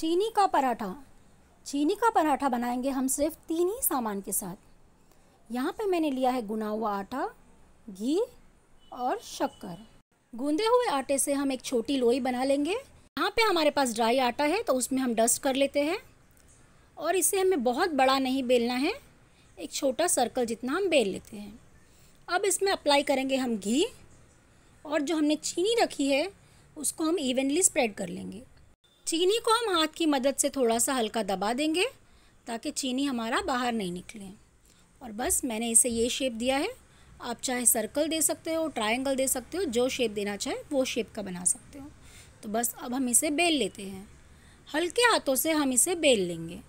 चीनी का पराठा चीनी का पराठा बनाएंगे हम सिर्फ तीन ही सामान के साथ यहाँ पे मैंने लिया है गुना हुआ आटा घी और शक्कर गूंदे हुए आटे से हम एक छोटी लोई बना लेंगे यहाँ पे हमारे पास ड्राई आटा है तो उसमें हम डस्ट कर लेते हैं और इसे हमें बहुत बड़ा नहीं बेलना है एक छोटा सर्कल जितना हम बेल लेते हैं अब इसमें अप्लाई करेंगे हम घी और जो हमने चीनी रखी है उसको हम इवनली स्प्रेड कर लेंगे चीनी को हम हाथ की मदद से थोड़ा सा हल्का दबा देंगे ताकि चीनी हमारा बाहर नहीं निकले और बस मैंने इसे ये शेप दिया है आप चाहे सर्कल दे सकते हो ट्रायंगल दे सकते हो जो शेप देना चाहे वो शेप का बना सकते हो तो बस अब हम इसे बेल लेते हैं हल्के हाथों से हम इसे बेल लेंगे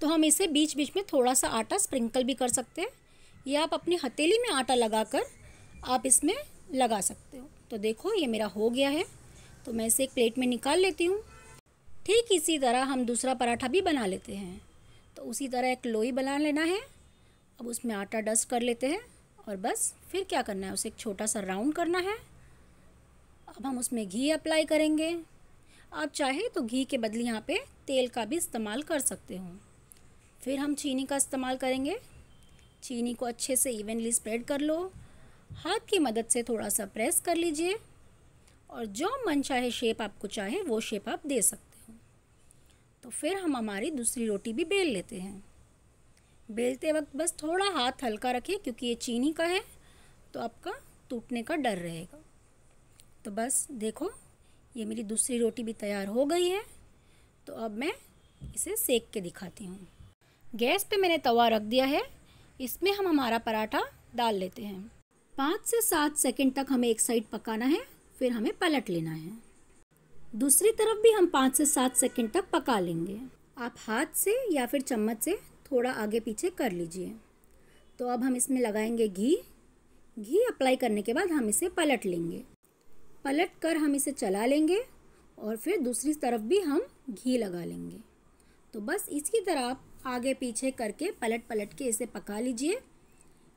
तो हम इसे बीच बीच में थोड़ा सा आटा स्प्रिंकल भी कर सकते हैं या आप अपनी हथेली में आटा लगा कर आप इसमें लगा सकते हो तो देखो ये मेरा हो गया है तो मैं इसे एक प्लेट में निकाल लेती हूँ ठीक इसी तरह हम दूसरा पराठा भी बना लेते हैं तो उसी तरह एक लोई बना लेना है अब उसमें आटा डस्ट कर लेते हैं और बस फिर क्या करना है उसे एक छोटा सा राउंड करना है अब हम उसमें घी अप्लाई करेंगे आप चाहे तो घी के बदले यहाँ पे तेल का भी इस्तेमाल कर सकते हो फिर हम चीनी का इस्तेमाल करेंगे चीनी को अच्छे से इवनली स्प्रेड कर लो हाथ की मदद से थोड़ा सा प्रेस कर लीजिए और जो मन चाहे शेप आपको चाहे वो शेप आप दे सकते हो तो फिर हम हमारी दूसरी रोटी भी बेल लेते हैं बेलते वक्त बस थोड़ा हाथ हल्का रखिए क्योंकि ये चीनी का है तो आपका टूटने का डर रहेगा तो बस देखो ये मेरी दूसरी रोटी भी तैयार हो गई है तो अब मैं इसे सेक के दिखाती हूँ गैस पे मैंने तवा रख दिया है इसमें हम हमारा पराठा डाल लेते हैं पाँच से सात सेकंड तक हमें एक साइड पकाना है फिर हमें पलट लेना है दूसरी तरफ भी हम पाँच से सात सेकेंड तक पका लेंगे आप हाथ से या फिर चम्मच से थोड़ा आगे पीछे कर लीजिए तो अब हम इसमें लगाएंगे घी घी अप्लाई करने के बाद हम इसे पलट लेंगे पलट कर हम इसे चला लेंगे और फिर दूसरी तरफ भी हम घी लगा लेंगे तो बस इसकी तरह आप आगे पीछे करके पलट पलट के इसे पका लीजिए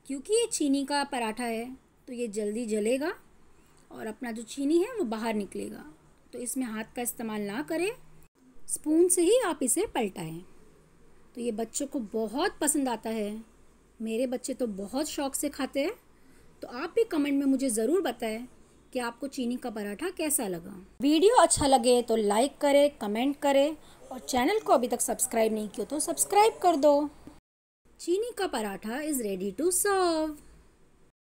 क्योंकि ये चीनी का पराठा है तो ये जल्दी जलेगा और अपना जो चीनी है वो बाहर निकलेगा तो इसमें हाथ का इस्तेमाल ना करें स्पून से ही आप इसे पलटाएँ तो ये बच्चों को बहुत पसंद आता है मेरे बच्चे तो बहुत शौक से खाते हैं तो आप भी कमेंट में मुझे ज़रूर बताएं कि आपको चीनी का पराठा कैसा लगा वीडियो अच्छा लगे तो लाइक करें कमेंट करें और चैनल को अभी तक सब्सक्राइब नहीं किया तो सब्सक्राइब कर दो चीनी का paratha is ready to serve